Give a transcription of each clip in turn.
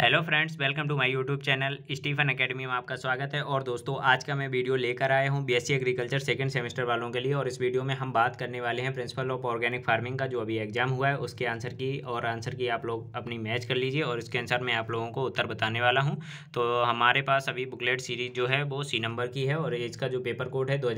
hello friends welcome to my YouTube channel Stephen academy में आपका स्वागत है और दोस्तों आज का मैं वीडियो लेकर आया हूं बीएससी एग्रीकल्चर सेकंड सेमेस्टर वालों के लिए और इस वीडियो में हम बात करने वाले हैं प्रिंसिपल ऑफ ऑर्गेनिक फार्मिंग का जो अभी एग्जाम हुआ है उसके आंसर की और आंसर की आप लोग अपनी मैच कर लीजिए और इसके आंसर मैं आप लोगों को उत्तर बताने वाला हूँ तो हमारे पास अभी बुकलेट सीरीज जो है वो सी नंबर की है और इसका जो पेपर कोड है दो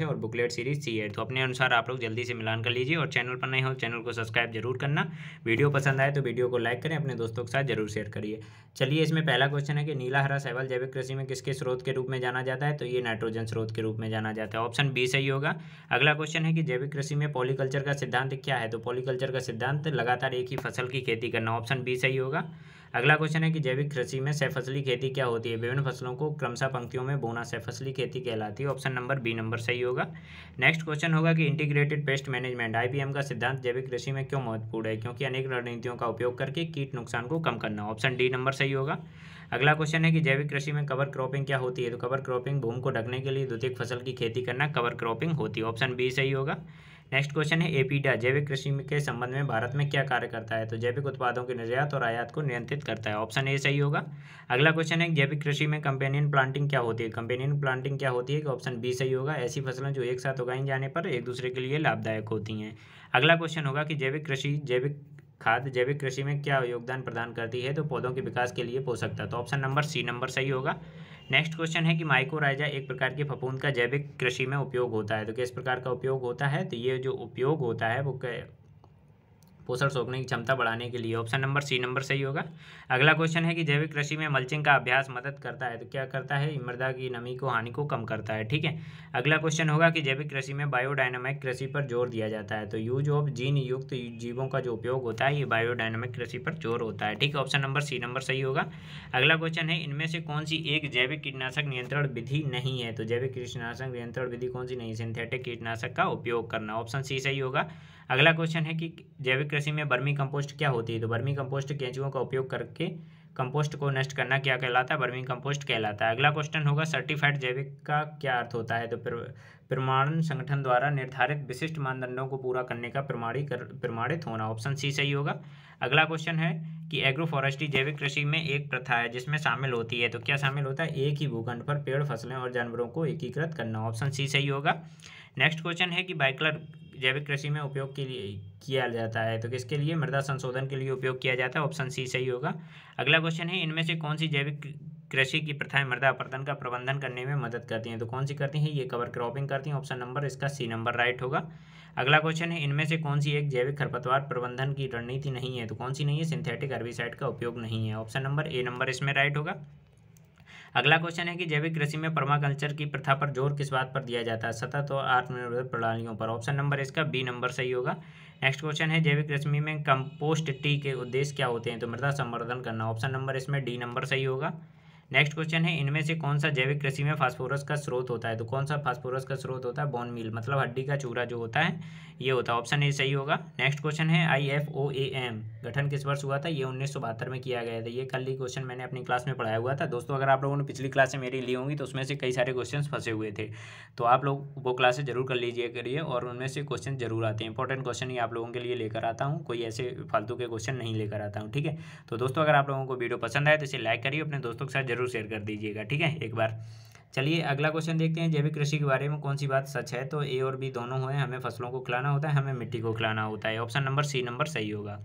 है और बुकलेट सीरीज सी है तो अपने अनुसार आप लोग जल्दी से मिलान कर लीजिए और चैनल पर नहीं हो चैनल को सब्सक्राइब जरूर करना वीडियो पसंद आए तो वीडियो को लाइक करें अपने दोस्तों के साथ जरूर शेयर करिए चलिए इसमें पहला क्वेश्चन है कि नीला हरा सैवल जैविक कृषि में किसके स्रोत के रूप में जाना जाता है तो ये नाइट्रोजन स्रोत के रूप में जाना जाता है ऑप्शन बी सही होगा अगला क्वेश्चन है कि जैविक कृषि में पॉलीकल्चर का सिद्धांत क्या है तो पॉलीकल्चर का सिद्धांत लगातार एक ही फसल की खेती करना ऑप्शन बी सही होगा अगला क्वेश्चन है कि जैविक कृषि में सहफसली खेती क्या होती है विभिन्न फसलों को क्रमशः पंक्तियों में बोना सहफसली खेती कहलाती है ऑप्शन नंबर बी नंबर सही होगा नेक्स्ट क्वेश्चन होगा कि इंटीग्रेटेड पेस्ट मैनेजमेंट आईपीएम का सिद्धांत जैविक कृषि में क्यों महत्वपूर्ण है क्योंकि अनेक रणनीतियों का उपयोग करके कीट नुकसान को कम करना ऑप्शन डी नंबर सही होगा अगला क्वेश्चन है कि जैविक कृषि में कवर क्रॉपिंग क्या होती है तो कवर क्रॉपिंग भूमि को ढकने के लिए द्वितीय फसल की खेती करना कवर क्रॉपिंग होती है ऑप्शन बी सही होगा नेक्स्ट क्वेश्चन है एपीडा जैविक कृषि के संबंध में भारत में क्या कार्य करता है तो जैविक उत्पादों के निर्यात और आयात को नियंत्रित करता है ऑप्शन ए सही होगा अगला क्वेश्चन है जैविक कृषि में कंपेनियन प्लांटिंग क्या होती है कंपेनियन प्लांटिंग क्या होती है कि ऑप्शन बी सही होगा ऐसी फसलें जो एक साथ उगाई जाने पर एक दूसरे के लिए लाभदायक होती हैं अगला क्वेश्चन होगा कि जैविक कृषि जैविक खाद जैविक कृषि में क्या योगदान प्रदान करती है तो पौधों के विकास के लिए पोषक तत्व तो ऑप्शन नंबर सी नंबर सही होगा नेक्स्ट क्वेश्चन है कि माइकोराइजा एक प्रकार के फफूंद का जैविक कृषि में उपयोग होता है तो किस प्रकार का उपयोग होता है तो ये जो उपयोग होता है वो पोषण सोखने की क्षमता बढ़ाने के लिए ऑप्शन नंबर सी नंबर सही होगा अगला क्वेश्चन है कि जैविक कृषि में मल्चिंग का अभ्यास मदद करता है तो क्या करता है मृदा की नमी को हानि को कम करता है ठीक है अगला क्वेश्चन होगा कि जैविक कृषि में बायोडायनामिक कृषि पर जोर दिया जाता है तो यूज ऑफ जीन युक्त जीवों का जो उपयोग होता है ये बायोडायनामिक कृषि पर जोर होता है ठीक है ऑप्शन नंबर सी नंबर सही होगा अगला क्वेश्चन है इनमें से कौन सी एक जैविक कीटनाशक नियंत्रण विधि नहीं है तो जैविक कीटनाशक नियंत्रण विधि कौन सी नहीं सिंथेटिक कीटनाशक का उपयोग करना ऑप्शन सी सही होगा अगला क्वेश्चन है कि जैविक कृषि में बर्मी कंपोस्ट क्या होती है तो बर्मी कंपोस्ट केंचुओं का उपयोग करके कंपोस्ट को नष्ट करना क्या कहलाता है बर्मी कंपोस्ट कहलाता है अगला क्वेश्चन होगा सर्टिफाइड जैविक का क्या अर्थ होता है तो प्रमाणन संगठन द्वारा निर्धारित विशिष्ट मानदंडों को पूरा करने का कर प्रमाणित होना ऑप्शन सी सही होगा अगला क्वेश्चन है कि एग्रोफॉरेस्ट्री जैविक कृषि में एक प्रथा है जिसमें शामिल होती है तो क्या शामिल होता है एक ही भूखंड पर पेड़ फसलें और जानवरों को एकीकृत करना ऑप्शन सी सही होगा नेक्स्ट क्वेश्चन है कि बाइकलर जैविक कृषि में उपयोग के लिए किया जाता है तो किसके लिए मृदा संशोधन के लिए उपयोग किया जाता है ऑप्शन सी सही होगा अगला क्वेश्चन है इनमें से कौन सी जैविक कृषि की प्रथाएं मृदा अपर्दन का प्रबंधन करने में मदद करती हैं तो कौन सी करती हैं ये कवर क्रॉपिंग करती हैं ऑप्शन नंबर इसका सी नंबर राइट होगा अगला क्वेश्चन है इनमें से कौन सी एक जैविक खरपतवार प्रबंधन की रणनीति नहीं है तो कौन सी नहीं है सिंथेटिक अर्बिसाइड का उपयोग नहीं है ऑप्शन नंबर ए नंबर इसमें राइट होगा अगला क्वेश्चन है कि जैविक कृषि में परमाकल्चर की प्रथा पर जोर किस बात पर दिया जाता है सतत और आत्मनिर्भर प्रणालियों पर ऑप्शन नंबर इसका बी नंबर सही होगा नेक्स्ट क्वेश्चन है जैविक कृषि में कंपोस्ट टी के उद्देश्य क्या होते हैं तो मृदा संवर्धन करना ऑप्शन नंबर इसमें डी नंबर सही होगा नेक्स्ट क्वेश्चन है इनमें से कौन सा जैविक कृषि में फास्फोरस का स्रोत होता है तो कौन सा फास्फोरस का स्रोत होता है बोन मील मतलब हड्डी का चूरा जो होता है ये होता है ऑप्शन ए सही होगा नेक्स्ट क्वेश्चन है I F O A M गठन किस वर्ष हुआ था ये उन्नीस में किया गया था ये कल ही क्वेश्चन मैंने अपनी क्लास में पढ़ाया हुआ था दोस्तों अगर आप लोगों ने पिछली क्लासें मेरी ली होंगी तो उसमें से कई सारे क्वेश्चन फंसे हुए थे तो आप लोग वो क्लासेज जरूर कर लीजिए करिए और उनमें से क्वेश्चन जरूर आते हैं इंपॉर्टेंट क्वेश्चन ही आप लोगों के लिए लेकर आता हूँ कोई ऐसे फालतू के क्वेश्चन नहीं लेकर आता हूँ ठीक है तो दोस्तों अगर आप लोगों को वीडियो पसंद आए तो इसे लाइक करिए अपने दोस्तों के साथ जरूर जरूर शेयर कर दीजिएगा ठीक है एक बार चलिए अगला क्वेश्चन देखते हैं जैविक कृषि के बारे में कौन सी बात सच है तो ए और बी दोनों हुए हमें फसलों को खिलाना होता है हमें मिट्टी को खिलाना होता है ऑप्शन नंबर सी नंबर सही होगा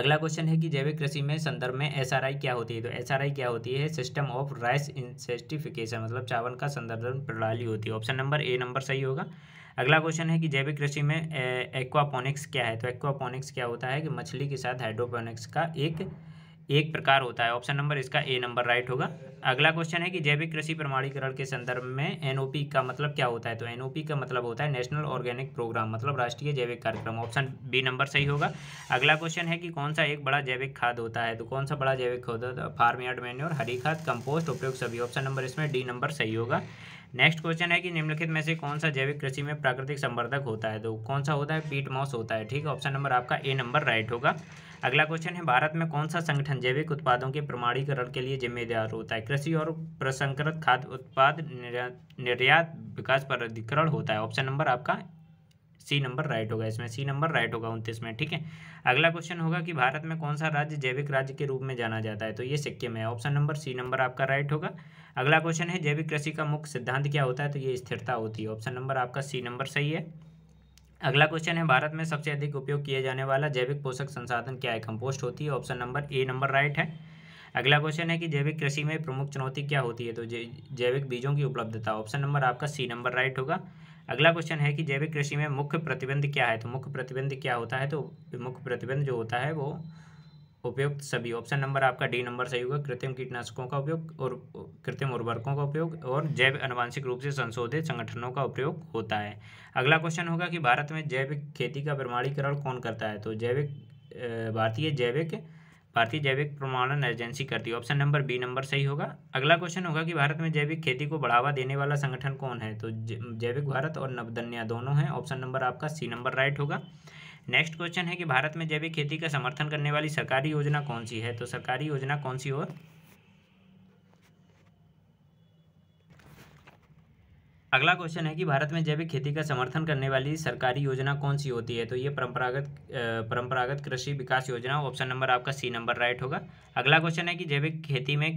अगला क्वेश्चन है कि जैविक कृषि में संदर्भ में एस क्या होती है तो एस क्या होती है सिस्टम ऑफ राइस इंसेस्टिफिकेशन मतलब चावल का संदर्भ प्रणाली होती है ऑप्शन नंबर ए नंबर सही होगा अगला क्वेश्चन है कि जैविक कृषि में एक्वापोनिक्स क्या है तो एक्वापोनिक्स क्या होता है कि मछली के साथ हाइड्रोपोनिक्स का एक एक प्रकार होता है ऑप्शन नंबर इसका ए नंबर राइट होगा अगला क्वेश्चन है कि जैविक कृषि प्रमाणीकरण के संदर्भ में एनओपी का मतलब क्या होता है तो एनओपी का मतलब होता है नेशनल ऑर्गेनिक प्रोग्राम मतलब राष्ट्रीय जैविक कार्यक्रम ऑप्शन बी नंबर सही होगा अगला क्वेश्चन है कि कौन सा एक बड़ा जैविक खाद होता है तो कौन सा बड़ा जैविक खाद होता है तो फार्म यार्ड मेन्योर हरी खाद कंपोस्ट उपयोग सभी ऑप्शन नंबर इसमें डी नंबर सही होगा नेक्स्ट क्वेश्चन है कि निम्नलिखित में से कौन सा जैविक कृषि में प्राकृतिक संवर्धक होता है तो कौन सा होता है पीट मॉस होता है ठीक है ऑप्शन नंबर आपका ए नंबर राइट होगा अगला क्वेश्चन है भारत में कौन सा संगठन जैविक उत्पादों के प्रमाणीकरण के लिए जिम्मेदार होता है कृषि और प्रसंकृत खाद्य उत्पाद निर्यात विकास प्राधिकरण होता है ऑप्शन नंबर आपका सी नंबर राइट होगा इसमें सी नंबर राइट होगा उनतीस में ठीक है अगला क्वेश्चन होगा कि भारत में कौन सा राज्य जैविक राज्य के रूप में जाना जाता है तो ये सिक्किम है ऑप्शन नंबर सी नंबर आपका राइट होगा अगला क्वेश्चन है जैविक कृषि का मुख्य सिद्धांत क्या होता है तो ये स्थिरता होती है ऑप्शन नंबर आपका सी नंबर सही है अगला क्वेश्चन है भारत में सबसे अधिक उपयोग किया जाने वाला जैविक पोषक संसाधन क्या है कंपोस्ट होती है option number A number right है अगला क्वेश्चन है कि जैविक कृषि में प्रमुख चुनौती क्या होती है तो जैविक बीजों की उपलब्धता ऑप्शन नंबर आपका सी नंबर राइट होगा अगला क्वेश्चन है कि जैविक कृषि में मुख्य प्रतिबंध क्या है तो मुख्य प्रतिबंध क्या होता है तो मुख्य प्रतिबंध जो होता है वो उपयुक्त सभी ऑप्शन नंबर आपका डी नंबर सही होगा कृत्रिम कीटनाशकों का उपयोग और कृत्रिम उर्वरकों का उपयोग और जैव अनुवांशिक रूप से संशोधित संगठनों का उपयोग होता है अगला क्वेश्चन होगा कि भारत में जैविक खेती का प्रमाणीकरण कौन करता है तो जैविक भारतीय जैविक भारतीय जैविक प्रमाणन एजेंसी करती है ऑप्शन नंबर बी नंबर सही होगा अगला क्वेश्चन होगा कि भारत में जैविक खेती को बढ़ावा देने वाला संगठन कौन है तो जैविक भारत और नवदन्या दोनों हैं ऑप्शन नंबर आपका सी नंबर राइट होगा नेक्स्ट क्वेश्चन है कि भारत में जैविक खेती का समर्थन करने वाली सरकारी योजना कौन सी है तो सरकारी योजना कौन सी हो अगला क्वेश्चन है कि भारत में जैविक खेती का समर्थन करने वाली सरकारी योजना कौन सी होती है तो ये परंपरागत परंपरागत कृषि विकास योजना ऑप्शन नंबर आपका सी नंबर राइट होगा अगला क्वेश्चन है कि जैविक खेती में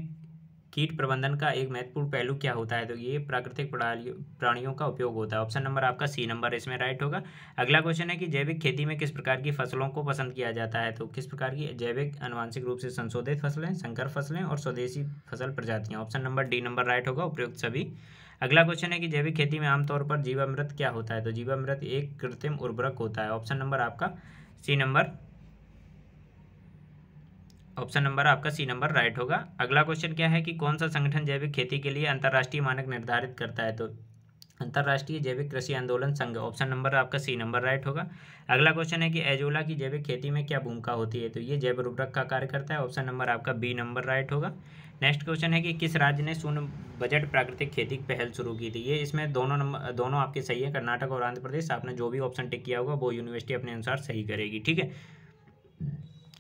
कीट प्रबंधन का एक महत्वपूर्ण पहलू क्या होता है तो ये प्राकृतिक प्रणाली प्राणियों का उपयोग होता है ऑप्शन नंबर आपका सी नंबर इसमें राइट होगा अगला क्वेश्चन है कि जैविक खेती में किस प्रकार की फसलों को पसंद किया जाता है तो किस प्रकार की जैविक अनुवांशिक रूप से संशोधित फसलें संकर फसलें और स्वदेशी फसल प्रजातियाँ option number D number right होगा उपयुक्त सभी अगला क्वेश्चन है कि जैविक खेती में आमतौर पर जीवामृत क्या होता है तो जीवामृत एक कृत्रिम उर्वरक होता है ऑप्शन नंबर आपका सी नंबर ऑप्शन नंबर आपका सी नंबर राइट होगा अगला क्वेश्चन क्या है कि कौन सा संगठन जैविक खेती के लिए अंतर्राष्ट्रीय मानक निर्धारित करता है तो अंतर्राष्ट्रीय जैविक कृषि आंदोलन संघ ऑप्शन नंबर आपका सी नंबर राइट होगा अगला क्वेश्चन है कि एजोला की जैविक खेती में क्या भूमिका होती है तो ये जैव रूपरक का कार्य करता है ऑप्शन नंबर आपका बी नंबर राइट होगा नेक्स्ट क्वेश्चन है कि किस राज्य ने शून्य बजट प्राकृतिक खेती पहल शुरू की थी ये इसमें दोनों नंबर दोनों आपके सही है कर्नाटक और आंध्र प्रदेश आपने जो भी ऑप्शन टिक किया होगा वो यूनिवर्सिटी अपने अनुसार सही करेगी ठीक है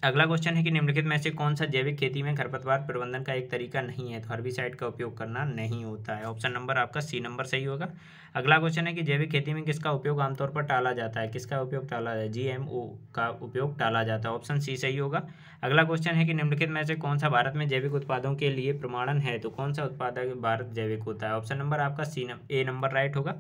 अगला क्वेश्चन है कि निम्नलिखित में से कौन सा जैविक खेती में खरपतवार प्रबंधन का एक तरीका नहीं है तो हर्बिसाइड का उपयोग करना नहीं होता है ऑप्शन नंबर आपका सी नंबर सही होगा अगला क्वेश्चन है कि जैविक खेती में किसका उपयोग आमतौर पर टाला जाता है किसका उपयोग टाला जाता है जी का उपयोग टाला जाता है ऑप्शन सी सही होगा अगला क्वेश्चन है कि निम्नलिखित में से कौन सा भारत में जैविक उत्पादों के लिए प्रमाणन है तो कौन सा उत्पादक भारत जैविक होता है ऑप्शन नंबर आपका सी ए नंबर राइट होगा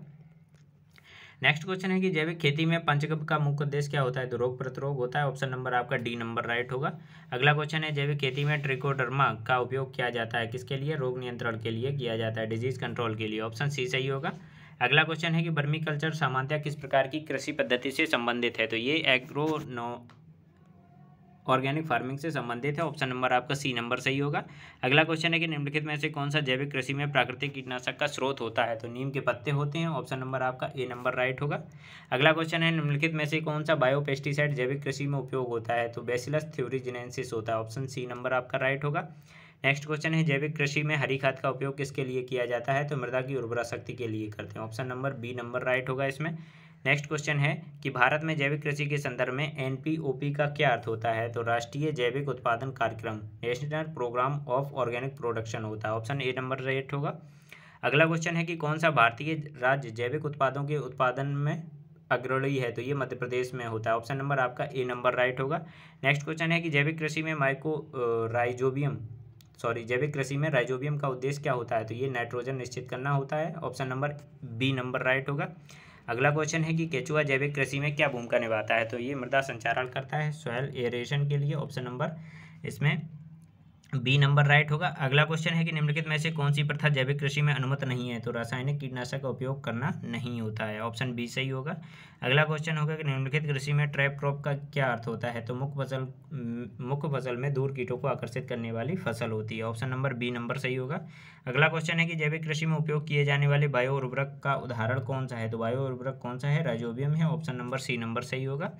नेक्स्ट क्वेश्चन है कि जैविक खेती में पंचगव्य का मुख्य उद्देश्य क्या होता है तो रोग प्रतिरोग होता है ऑप्शन नंबर आपका डी नंबर राइट होगा अगला क्वेश्चन है जैविक खेती में ट्रिकोडर्मा का उपयोग किया जाता है किसके लिए रोग नियंत्रण के लिए किया जाता है डिजीज कंट्रोल के लिए ऑप्शन सी सही होगा अगला क्वेश्चन है कि बर्मी कल्चर सामान्यतः किस प्रकार की कृषि पद्धति से संबंधित है तो ये एग्रोनो ऑर्गेनिक फार्मिंग से संबंधित है ऑप्शन नंबर आपका सी नंबर सही होगा अगला क्वेश्चन है कि निम्नलिखित में से कौन सा जैविक कृषि में प्राकृतिक कीटनाशक का स्रोत होता है तो नीम के पत्ते होते हैं ऑप्शन नंबर आपका ए नंबर राइट होगा अगला क्वेश्चन है निम्नलिखित में से कौन सा बायोपेस्टिसाइड जैविक कृषि में उपयोग होता है तो बेसिलस जिनेसिस होता है ऑप्शन सी नंबर आपका राइट होगा नेक्स्ट क्वेश्चन है जैविक कृषि में हरी खाद का उपयोग किसके लिए किया जाता है तो मृदा की उर्वरा शक्ति के लिए करते हैं option number B number right होगा इसमें नेक्स्ट क्वेश्चन है कि भारत में जैविक कृषि के संदर्भ में एन का क्या अर्थ होता है तो राष्ट्रीय जैविक उत्पादन कार्यक्रम national programme of organic production होता है ऑप्शन ए नंबर रेट होगा अगला क्वेश्चन है कि कौन सा भारतीय राज्य जैविक उत्पादों के उत्पादन में अग्रणी है तो ये मध्य प्रदेश में होता है ऑप्शन नंबर आपका ए नंबर राइट होगा नेक्स्ट क्वेश्चन है कि जैविक कृषि में माइको राइजोबियम सॉरी जैविक कृषि में राइजोबियम का उद्देश्य क्या होता है तो ये नाइट्रोजन निश्चित करना होता है option number B number right होगा अगला क्वेश्चन है कि केचुआ जैविक कृषि में क्या भूमिका निभाता है तो ये मृदा संचारण करता है सोयल एरेशन के लिए ऑप्शन नंबर इसमें बी नंबर राइट होगा अगला क्वेश्चन है कि निम्नलिखित में से कौन सी प्रथा जैविक कृषि में अनुमत नहीं है तो रासायनिक कीटनाशक का उपयोग करना नहीं होता है ऑप्शन बी सही होगा अगला क्वेश्चन होगा कि निम्नलिखित कृषि में ट्रैप क्रॉप का क्या अर्थ होता है तो मुख्य फसल मुख्य फसल में दूर कीटों को आकर्षित करने वाली फसल होती है ऑप्शन नंबर बी नंबर सही होगा अगला क्वेश्चन है कि जैविक कृषि में उपयोग किए जाने वाले बायो उर्वरक का उदाहरण कौन सा है तो बायो उर्वरक कौन सा है राजोबियम है ऑप्शन नंबर सी नंबर सही होगा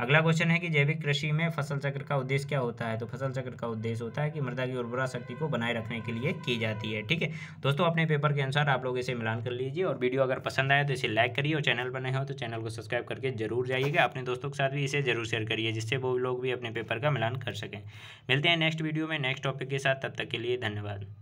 अगला क्वेश्चन है कि जैविक कृषि में फसल चक्र का उद्देश्य क्या होता है तो फसल चक्र का उद्देश्य होता है कि मृदा की उर्वरा शक्ति को बनाए रखने के लिए की जाती है ठीक है दोस्तों अपने पेपर के अनुसार आप लोग इसे मिलान कर लीजिए और वीडियो अगर पसंद आए तो इसे लाइक करिए और चैनल पर नए हो तो चैनल को सब्सक्राइब करके जरूर जाइएगा अपने दोस्तों के साथ भी इसे जरूर शेयर करिए जिससे वो लोग भी अपने पेपर का मिलान कर सकें मिलते हैं नेक्स्ट वीडियो में नेक्स्ट टॉपिक के साथ तब तक के लिए धन्यवाद